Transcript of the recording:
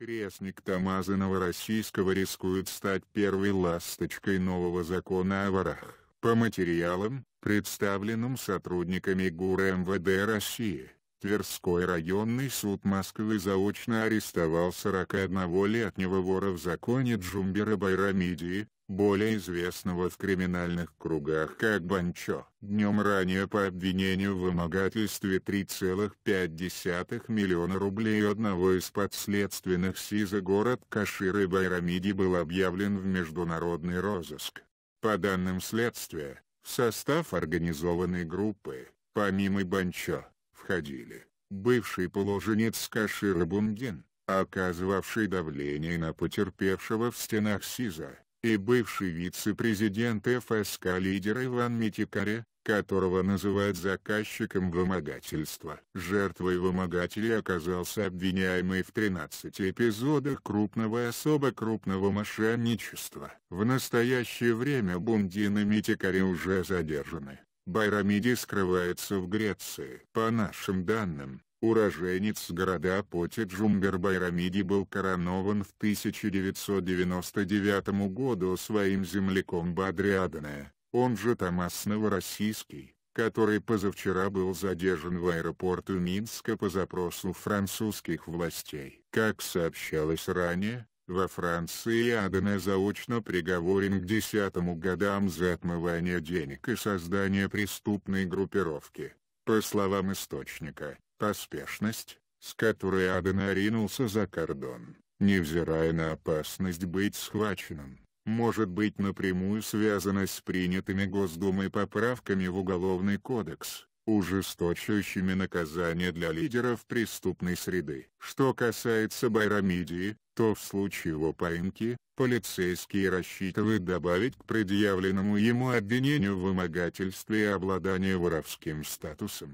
Крестник Тамаза Новороссийского рискует стать первой ласточкой нового закона о ворах. По материалам, представленным сотрудниками ГУР МВД России, Тверской районный суд Москвы заочно арестовал 41-летнего вора в законе Джумбера Байрамидии, более известного в криминальных кругах как Банчо. Днем ранее по обвинению в вымогательстве 3,5 миллиона рублей одного из подследственных СИЗа город Каширы Байрамиди был объявлен в международный розыск. По данным следствия, в состав организованной группы, помимо Банчо, выходили. Бывший положенец Кашира Бунген, оказывавший давление на потерпевшего в стенах СИЗа, и бывший вице-президент ФСК лидер Иван Митикаре, которого называют заказчиком вымогательства. Жертвой вымогателя оказался обвиняемый в 13 эпизодах крупного и особо крупного мошенничества. В настоящее время Бундин и Митикари уже задержаны. Байрамиди скрывается в Греции. По нашим данным, уроженец города Поти Джумбер Байрамиди был коронован в 1999 году своим земляком Бадриадане, он же Томас Новороссийский, который позавчера был задержан в аэропорту Минска по запросу французских властей. Как сообщалось ранее, во Франции Адене заочно приговорен к десятому годам за отмывание денег и создание преступной группировки. По словам источника, поспешность, с которой Адена ринулся за кордон, невзирая на опасность быть схваченным, может быть напрямую связана с принятыми Госдумой поправками в Уголовный кодекс, ужесточающими наказания для лидеров преступной среды. Что касается Байрамидии, то в случае его поимки, полицейские рассчитывают добавить к предъявленному ему обвинению в вымогательстве и обладании воровским статусом,